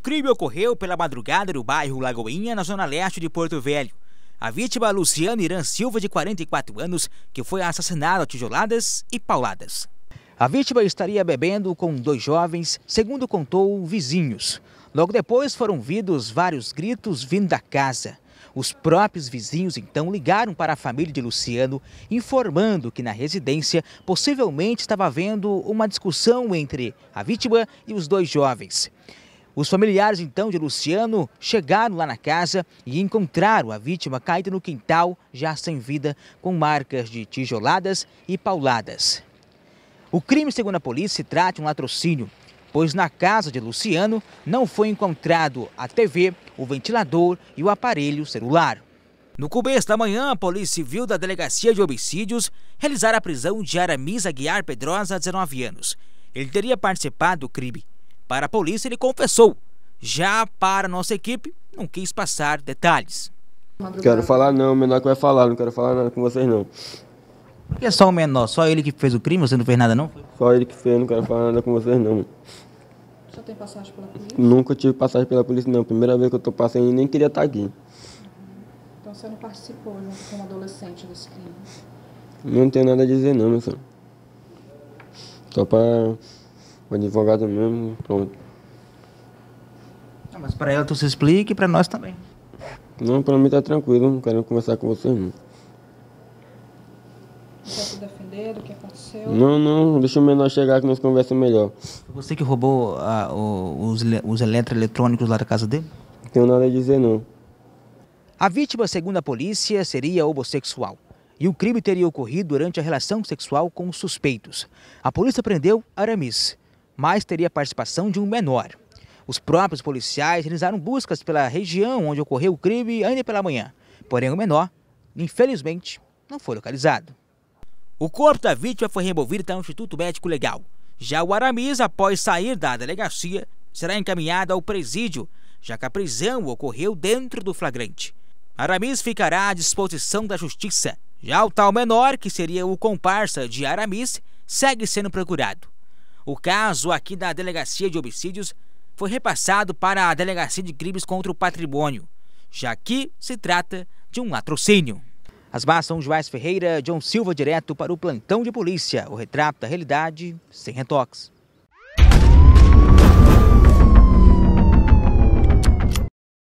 O crime ocorreu pela madrugada no bairro Lagoinha, na zona leste de Porto Velho. A vítima, Luciana Irã Silva, de 44 anos, que foi assassinada a tijoladas e pauladas. A vítima estaria bebendo com dois jovens, segundo contou vizinhos. Logo depois foram vidos vários gritos vindo da casa. Os próprios vizinhos então ligaram para a família de Luciano, informando que na residência possivelmente estava havendo uma discussão entre a vítima e os dois jovens. Os familiares então de Luciano chegaram lá na casa e encontraram a vítima caída no quintal, já sem vida, com marcas de tijoladas e pauladas. O crime, segundo a polícia, se trata de um latrocínio, pois na casa de Luciano não foi encontrado a TV, o ventilador e o aparelho celular. No começo da manhã, a Polícia Civil da Delegacia de Homicídios realizará a prisão de Aramis Aguiar Pedrosa, 19 anos. Ele teria participado do crime para a polícia, ele confessou. Já para nossa equipe, não quis passar detalhes. Quero falar não, o menor que vai falar, não quero falar nada com vocês não. E é só o menor, só ele que fez o crime, você não fez nada não? Só ele que fez, não quero falar nada com vocês não. Já tem passagem pela polícia? Nunca tive passagem pela polícia não, primeira vez que eu tô passando e nem queria estar tá aqui. Então você não participou junto como adolescente desse crime? Não tenho nada a dizer não, meu senhor. Só para o advogado mesmo, pronto. Não, mas para ela tu se explica e para nós também. Não, para mim tá tranquilo, não quero conversar com você não. Quer se defender do que aconteceu? Não, não, deixa o menor chegar que nós conversamos melhor. você que roubou a, ah, o, os, os eletroeletrônicos lá da casa dele? Não tenho nada a dizer não. A vítima, segundo a polícia, seria homossexual e o crime teria ocorrido durante a relação sexual com os suspeitos. A polícia prendeu Aramis mas teria participação de um menor. Os próprios policiais realizaram buscas pela região onde ocorreu o crime ainda pela manhã, porém o menor, infelizmente, não foi localizado. O corpo da vítima foi removido ao Instituto Médico Legal. Já o Aramis, após sair da delegacia, será encaminhado ao presídio, já que a prisão ocorreu dentro do flagrante. Aramis ficará à disposição da justiça. Já o tal menor, que seria o comparsa de Aramis, segue sendo procurado. O caso aqui da Delegacia de Homicídios foi repassado para a Delegacia de Crimes contra o Patrimônio, já que se trata de um latrocínio. As más são Joás Ferreira, John Silva, direto para o plantão de polícia. O retrato da realidade sem retoques.